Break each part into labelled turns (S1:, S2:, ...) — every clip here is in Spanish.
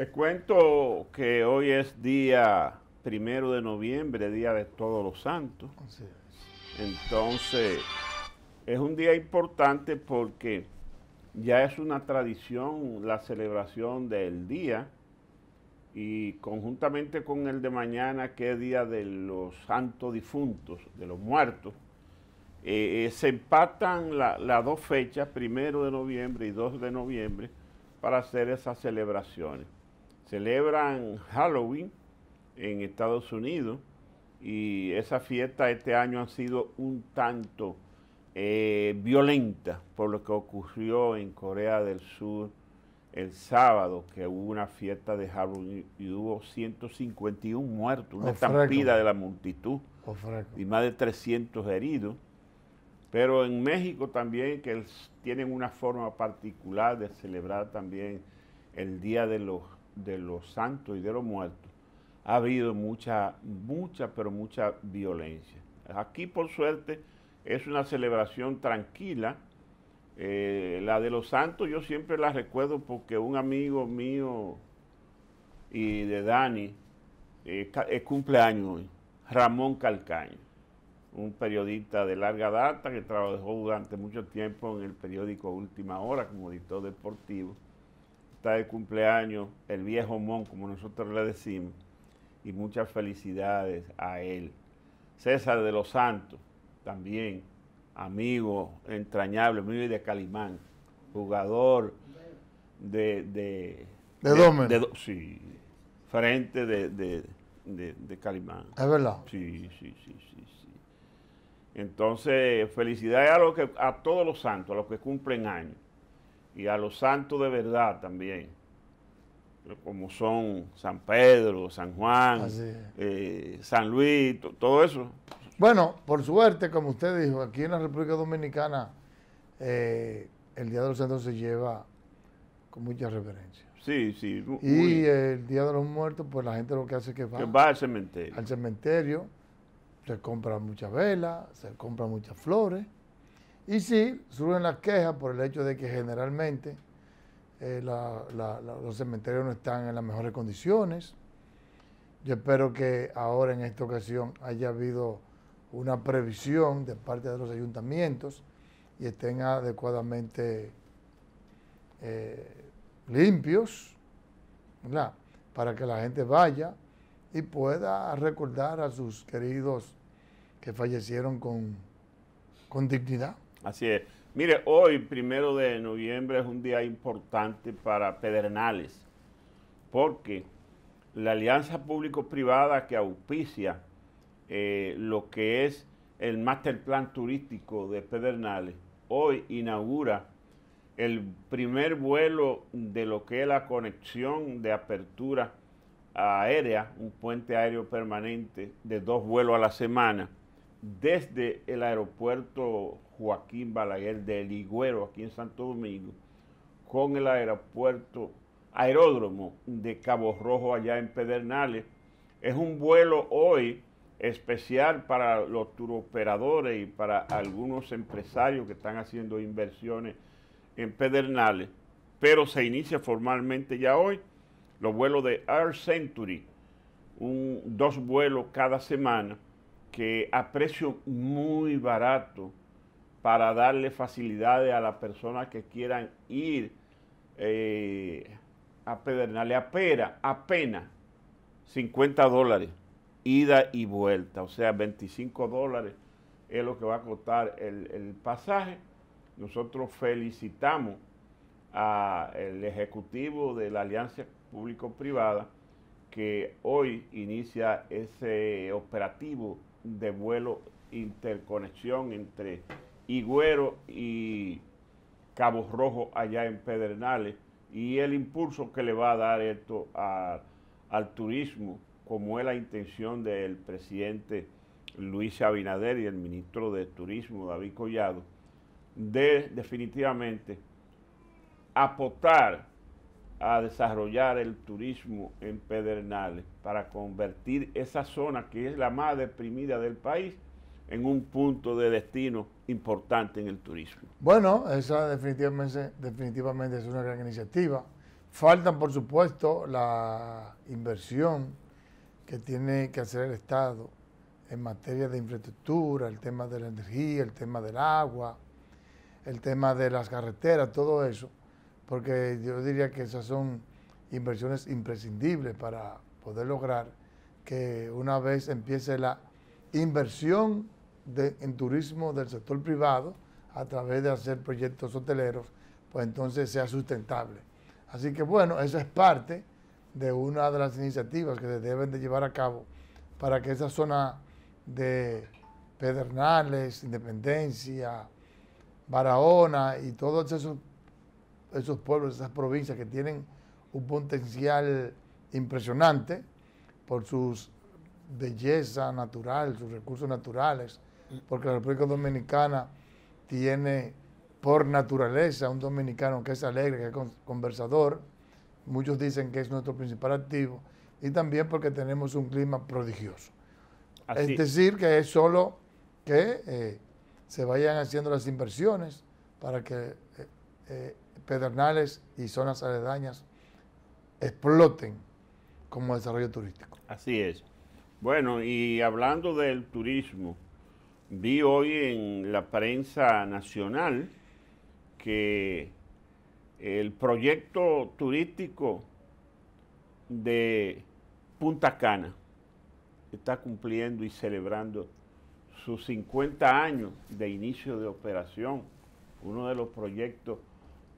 S1: Les cuento que hoy es día primero de noviembre, día de todos los santos. Entonces, es un día importante porque ya es una tradición la celebración del día y conjuntamente con el de mañana, que es día de los santos difuntos, de los muertos, eh, eh, se empatan las dos fechas, primero de noviembre y 2 de noviembre, para hacer esas celebraciones celebran Halloween en Estados Unidos y esa fiesta este año ha sido un tanto eh, violenta por lo que ocurrió en Corea del Sur el sábado, que hubo una fiesta de Halloween y hubo 151 muertos, una oh, estampida de la multitud oh, y más de 300 heridos. Pero en México también, que tienen una forma particular de celebrar también el Día de los de los santos y de los muertos, ha habido mucha, mucha, pero mucha violencia. Aquí, por suerte, es una celebración tranquila. Eh, la de los santos yo siempre la recuerdo porque un amigo mío y de Dani eh, es cumpleaños hoy, Ramón Calcaño, un periodista de larga data que trabajó durante mucho tiempo en el periódico Última Hora como editor deportivo está de cumpleaños el viejo Mon, como nosotros le decimos, y muchas felicidades a él. César de los Santos, también amigo entrañable, amigo de Calimán, jugador de... De, de, sí, frente de, Calimán. ¿Es verdad? Sí, sí, sí, sí, Entonces, felicidades a, a todos los santos, a los que cumplen años y a los santos de verdad también, como son San Pedro, San Juan, eh, San Luis, todo eso.
S2: Bueno, por suerte, como usted dijo, aquí en la República Dominicana eh, el Día de los Santos se lleva con mucha reverencia.
S1: Sí, sí. y
S2: el Día de los Muertos, pues la gente lo que hace es que va,
S1: al cementerio.
S2: Al cementerio, se compra muchas velas, se compra muchas flores. Y sí, surgen las quejas por el hecho de que generalmente eh, los cementerios no están en las mejores condiciones. Yo espero que ahora en esta ocasión haya habido una previsión de parte de los ayuntamientos y estén adecuadamente eh, limpios, para que la gente vaya y pueda recordar a sus queridos que fallecieron con, con dignidad.
S1: Así es. Mire, hoy, primero de noviembre, es un día importante para Pedernales, porque la alianza público-privada que auspicia eh, lo que es el master plan turístico de Pedernales, hoy inaugura el primer vuelo de lo que es la conexión de apertura aérea, un puente aéreo permanente de dos vuelos a la semana desde el aeropuerto Joaquín Balaguer de Ligüero, aquí en Santo Domingo, con el aeropuerto aeródromo de Cabo Rojo allá en Pedernales. Es un vuelo hoy especial para los turoperadores y para algunos empresarios que están haciendo inversiones en Pedernales, pero se inicia formalmente ya hoy los vuelos de Air Century, dos vuelos cada semana que a precio muy barato para darle facilidades a las personas que quieran ir eh, a Pedernales a Pera, apenas 50 dólares, ida y vuelta, o sea, 25 dólares es lo que va a costar el pasaje. Nosotros felicitamos al Ejecutivo de la Alianza Público-Privada que hoy inicia ese operativo de vuelo interconexión entre Higüero y Cabo Rojo allá en Pedernales y el impulso que le va a dar esto al turismo, como es la intención del presidente Luis Abinader y el ministro de Turismo David Collado, de definitivamente aportar a desarrollar el turismo en Pedernales para convertir esa zona que es la más deprimida del país en un punto de destino importante en el turismo.
S2: Bueno, esa definitivamente, definitivamente es una gran iniciativa. Faltan, por supuesto, la inversión que tiene que hacer el Estado en materia de infraestructura, el tema de la energía, el tema del agua, el tema de las carreteras, todo eso porque yo diría que esas son inversiones imprescindibles para poder lograr que una vez empiece la inversión en turismo del sector privado a través de hacer proyectos hoteleros, pues entonces sea sustentable. Así que bueno, esa es parte de una de las iniciativas que se deben de llevar a cabo para que esa zona de Pedernales, Independencia, Barahona y todo esos esos pueblos, esas provincias que tienen un potencial impresionante por sus belleza natural, sus recursos naturales, porque la República Dominicana tiene por naturaleza un dominicano que es alegre, que es conversador, muchos dicen que es nuestro principal activo, y también porque tenemos un clima prodigioso. Es decir, que es solo que eh, se vayan haciendo las inversiones para que eh, eh, Pedernales y zonas aledañas exploten como desarrollo turístico.
S1: Así es. Bueno, y hablando del turismo, vi hoy en la prensa nacional que el proyecto turístico de Punta Cana está cumpliendo y celebrando sus 50 años de inicio de operación, uno de los proyectos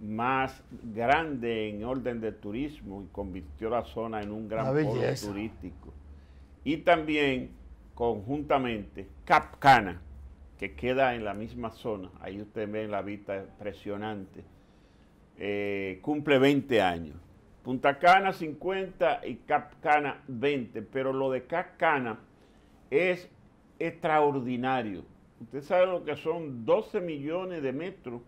S1: más grande en orden de turismo y convirtió la zona en un gran polo turístico. Y también conjuntamente Capcana, que queda en la misma zona, ahí ustedes ven la vista impresionante, eh, cumple 20 años. Punta Cana 50 y Capcana 20, pero lo de Capcana es extraordinario. Ustedes saben lo que son 12 millones de metros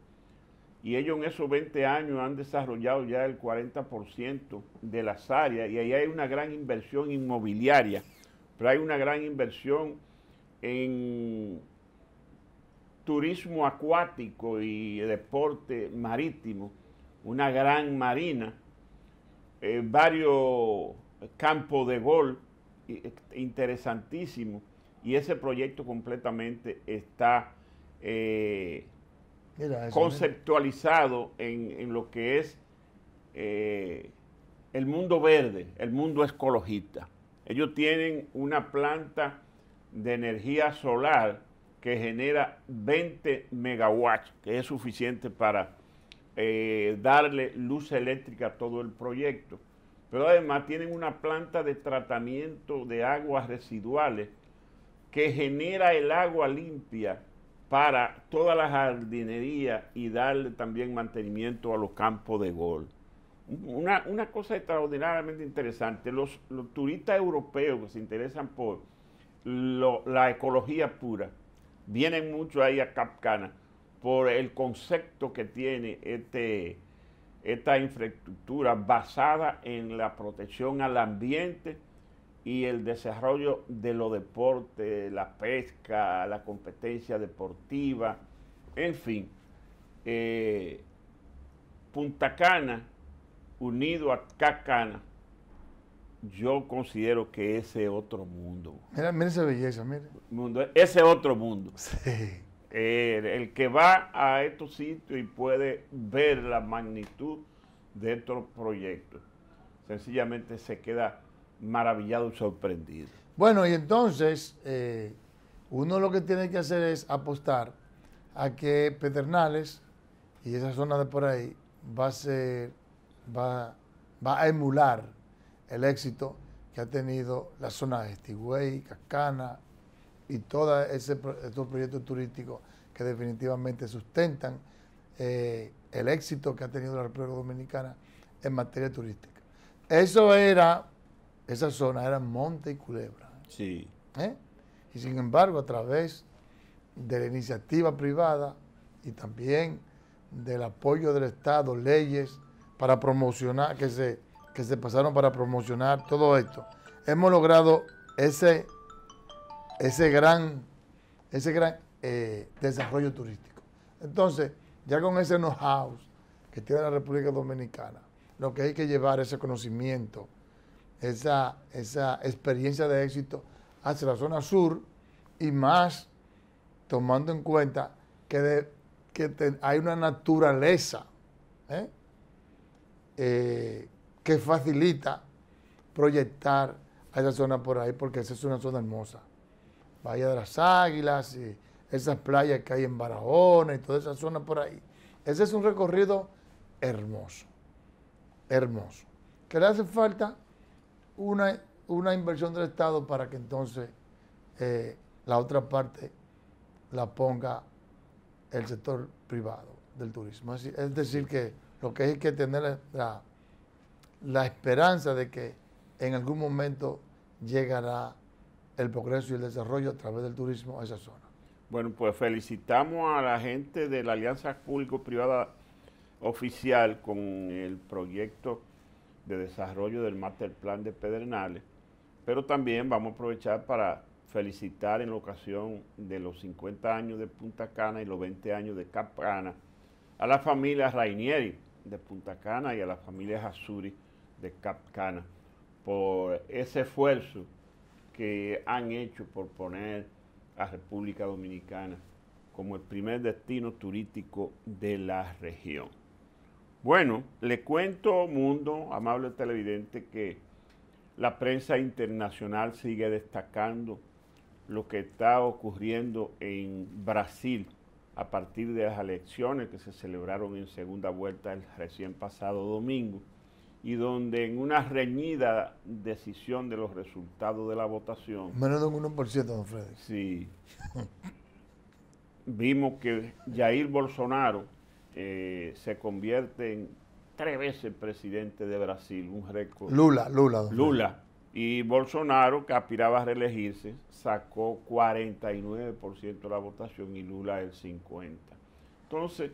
S1: y ellos en esos 20 años han desarrollado ya el 40% de las áreas y ahí hay una gran inversión inmobiliaria, pero hay una gran inversión en turismo acuático y deporte marítimo, una gran marina, eh, varios campos de gol eh, interesantísimos y ese proyecto completamente está... Eh, conceptualizado en, lo que es eh, el mundo verde, el mundo ecologista. Ellos tienen una planta de energía solar que genera 20 megawatts, que es suficiente para eh, darle luz eléctrica a todo el proyecto. Pero además tienen una planta de tratamiento de aguas residuales que genera el agua limpia para toda la jardinería y darle también mantenimiento a los campos de golf. Una, cosa extraordinariamente interesante, los, turistas europeos que se interesan por la ecología pura, vienen mucho ahí a Capcana por el concepto que tiene este, esta infraestructura basada en la protección al ambiente y el desarrollo de los deportes, la pesca, la competencia deportiva, en fin. Eh, Punta Cana unido a Cacana, yo considero que ese otro mundo.
S2: Mira, esa belleza,
S1: mira. Mundo, ese otro mundo. Sí. el, el que va a estos sitios y puede ver la magnitud de estos proyectos, sencillamente se queda maravillado y sorprendido.
S2: Bueno, y entonces eh, uno lo que tiene que hacer es apostar a que Pedernales y esa zona de por ahí va a ser, va, a emular el éxito que ha tenido la zona de Estigüey, Cascana y todos estos proyectos turísticos que definitivamente sustentan eh, el éxito que ha tenido la República Dominicana en materia turística. Eso era esa zona era monte y culebra. Sí. ¿Eh? Y sin embargo, a través de la iniciativa privada y también del apoyo del Estado, leyes para promocionar, que se, que se pasaron para promocionar todo esto, hemos logrado ese, ese gran, ese gran eh, desarrollo turístico. Entonces, ya con ese know-how que tiene la República Dominicana, lo que hay que llevar ese conocimiento, esa, esa experiencia de éxito hacia la zona sur y más tomando en cuenta que, hay una naturaleza ¿eh? Eh, que facilita proyectar a esa zona por ahí, porque esa es una zona hermosa. Bahía de las Águilas y esas playas que hay en Barahona y toda esa zona por ahí. Ese es un recorrido hermoso, hermoso. ¿Qué le hace falta? una, inversión del Estado para que entonces eh, la otra parte la ponga el sector privado del turismo. Es decir, que lo que hay que tener la, la esperanza de que en algún momento llegará el progreso y el desarrollo a través del turismo a esa zona.
S1: Bueno, pues felicitamos a la gente de la Alianza Público-Privada Oficial con el proyecto de desarrollo del Master Plan de Pedernales, pero también vamos a aprovechar para felicitar en la ocasión de los 50 años de Punta Cana y los 20 años de Cap Cana a la familia Rainieri de Punta Cana y a las familias Azuri de Cap Cana por ese esfuerzo que han hecho por poner a República Dominicana como el primer destino turístico de la región. Bueno, le cuento, mundo, amable televidente, que la prensa internacional sigue destacando lo que está ocurriendo en Brasil a partir de las elecciones que se celebraron en segunda vuelta el recién pasado domingo y donde en una reñida decisión de los resultados de la votación...
S2: Menos de un 1%, don Freddy.
S1: Sí. vimos que Jair Bolsonaro eh, se convierte en tres veces presidente de Brasil, un récord. Lula, Lula. Lula. Y Bolsonaro, que aspiraba a reelegirse, sacó 49% de la votación y Lula el 50%. Entonces,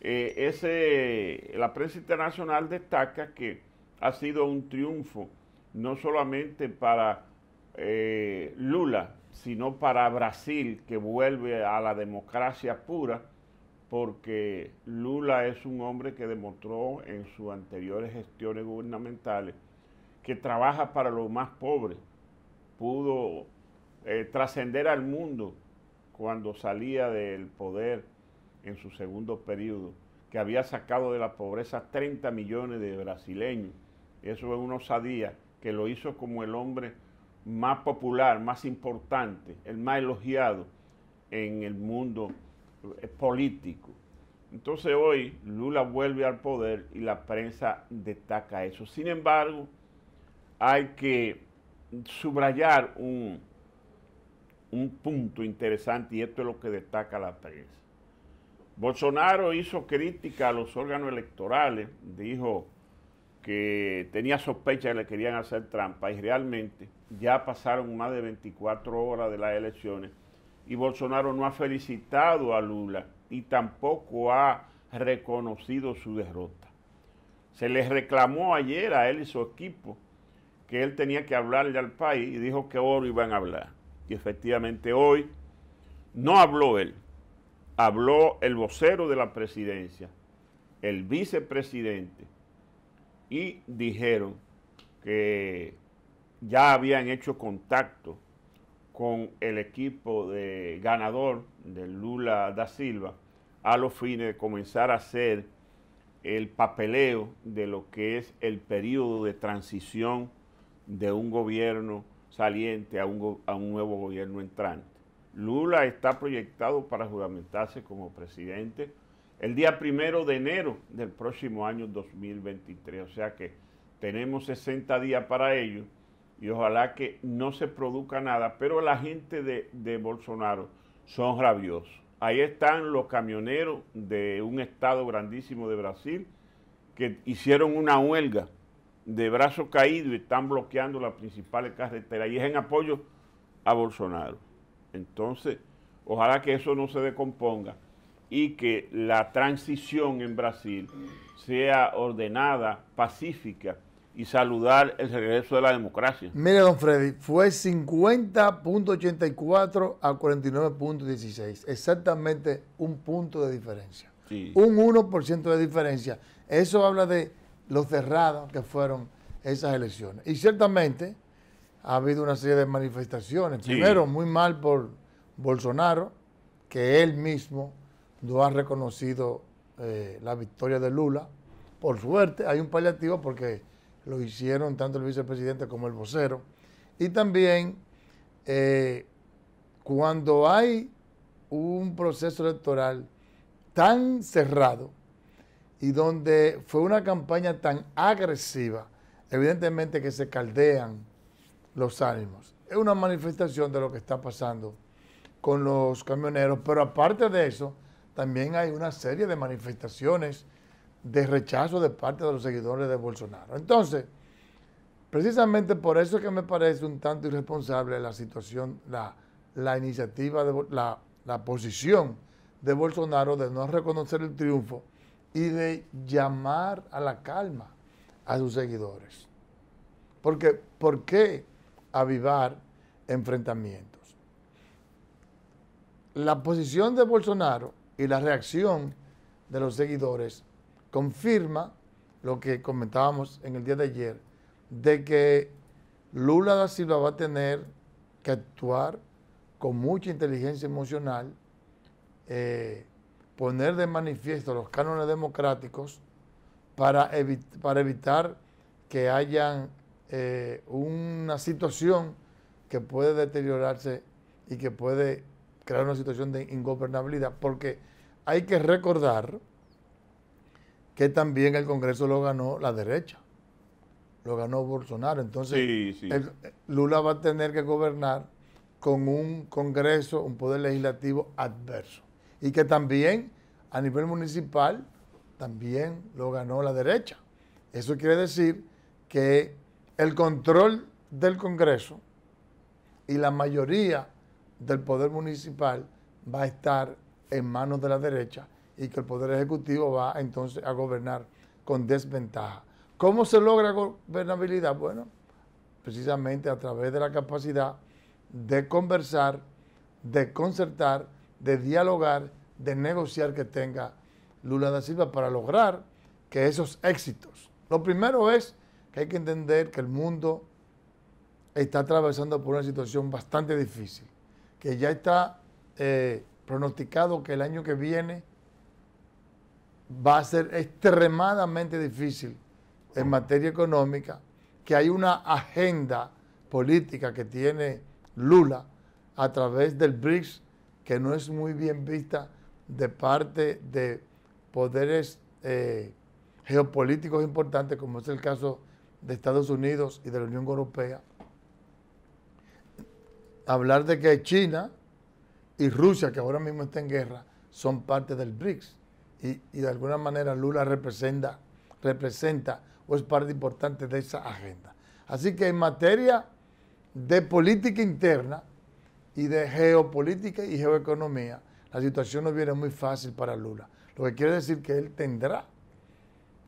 S1: eh, la prensa internacional destaca que ha sido un triunfo no solamente para eh, Lula, sino para Brasil, que vuelve a la democracia pura porque Lula es un hombre que demostró en sus anteriores gestiones gubernamentales que trabaja para los más pobres. Pudo eh, trascender al mundo cuando salía del poder en su segundo periodo, que había sacado de la pobreza 30 millones de brasileños. Eso es una osadía que lo hizo como el hombre más popular, más importante, el más elogiado en el mundo político. Entonces hoy Lula vuelve al poder y la prensa destaca eso. Sin embargo, hay que subrayar un, un punto interesante y esto es lo que destaca la prensa. Bolsonaro hizo crítica a los órganos electorales, dijo que tenía sospecha que le querían hacer trampa y realmente ya pasaron más de 24 horas de las elecciones y Bolsonaro no ha felicitado a Lula y tampoco ha reconocido su derrota. Se le reclamó ayer a él y su equipo que él tenía que hablarle al país y dijo que hoy iban a hablar. Y efectivamente hoy no habló él, habló el vocero de la presidencia, el vicepresidente, y dijeron que ya habían hecho contacto con el equipo de ganador de Lula da Silva a los fines de comenzar a hacer el papeleo de lo que es el periodo de transición de un gobierno saliente a un, a un nuevo gobierno entrante. Lula está proyectado para juramentarse como presidente el día primero de enero del próximo año 2023, o sea que tenemos 60 días para ello y ojalá que no se produzca nada, pero la gente de, Bolsonaro son rabiosos. Ahí están los camioneros de un estado grandísimo de Brasil que hicieron una huelga de brazo caído y están bloqueando las principales carreteras y es en apoyo a Bolsonaro. Entonces, ojalá que eso no se decomponga y que la transición en Brasil sea ordenada, pacífica y saludar el regreso de la democracia. Mire, don
S2: Freddy, fue 50.84 a 49.16, exactamente un punto de diferencia. Un 1% de diferencia. Eso habla de lo cerrados que fueron esas elecciones. Y ciertamente ha habido una serie de manifestaciones. Primero, muy mal por Bolsonaro, que él mismo no ha reconocido eh, la victoria de Lula. Por suerte, hay un paliativo porque lo hicieron tanto el vicepresidente como el vocero. Y también eh, cuando hay un proceso electoral tan cerrado y donde fue una campaña tan agresiva, evidentemente que se caldean los ánimos. Es una manifestación de lo que está pasando con los camioneros, pero aparte de eso, también hay una serie de manifestaciones de rechazo de parte de los seguidores de Bolsonaro. Entonces, precisamente por eso es que me parece un tanto irresponsable la situación, la, iniciativa, de, la, la posición de Bolsonaro de no reconocer el triunfo y de llamar a la calma a sus seguidores. Porque, ¿por qué avivar enfrentamientos? La posición de Bolsonaro y la reacción de los seguidores confirma lo que comentábamos en el día de ayer, de que Lula da Silva va a tener que actuar con mucha inteligencia emocional, eh, poner de manifiesto los cánones democráticos para, para evitar que haya eh, una situación que puede deteriorarse y que puede crear una situación de ingobernabilidad, porque hay que recordar que también el Congreso lo ganó la derecha, lo ganó Bolsonaro. Entonces, Lula va a tener que gobernar con un Congreso, un poder legislativo adverso. Y que también a nivel municipal, también lo ganó la derecha. Eso quiere decir que el control del Congreso y la mayoría del poder municipal va a estar en manos de la derecha y que el Poder Ejecutivo va entonces a gobernar con desventaja. ¿Cómo se logra gobernabilidad? Bueno, precisamente a través de la capacidad de conversar, de concertar, de dialogar, de negociar que tenga Lula da Silva para lograr que esos éxitos. Lo primero es que hay que entender que el mundo está atravesando por una situación bastante difícil, que ya está eh, pronosticado que el año que viene va a ser extremadamente difícil en materia económica, que hay una agenda política que tiene Lula a través del BRICS que no es muy bien vista de parte de poderes eh, geopolíticos importantes, como es el caso de Estados Unidos y de la Unión Europea. Hablar de que China y Rusia, que ahora mismo está en guerra, son parte del BRICS y, de alguna manera Lula representa, representa o es parte importante de esa agenda. Así que en materia de política interna y de geopolítica y geoeconomía, la situación no viene muy fácil para Lula. Lo que quiere decir que él tendrá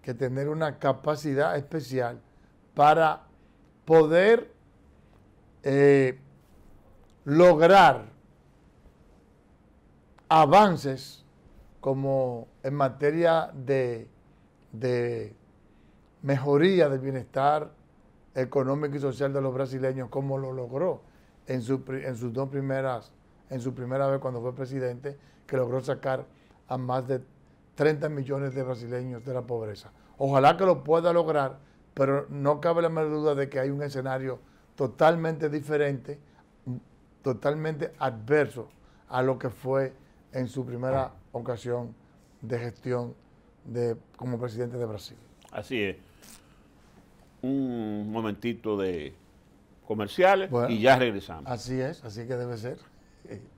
S2: que tener una capacidad especial para poder eh, lograr avances como en materia de, mejoría del bienestar económico y social de los brasileños, como lo logró en, su, en sus dos primeras, en su primera vez cuando fue presidente, que logró sacar a más de 30 millones de brasileños de la pobreza. Ojalá que lo pueda lograr, pero no cabe la menor duda de que hay un escenario totalmente diferente, totalmente adverso a lo que fue en su primera ocasión de gestión de, como presidente de Brasil.
S1: Así es. Un momentito de comerciales y ya regresamos.
S2: Así es, así que debe ser. Eh,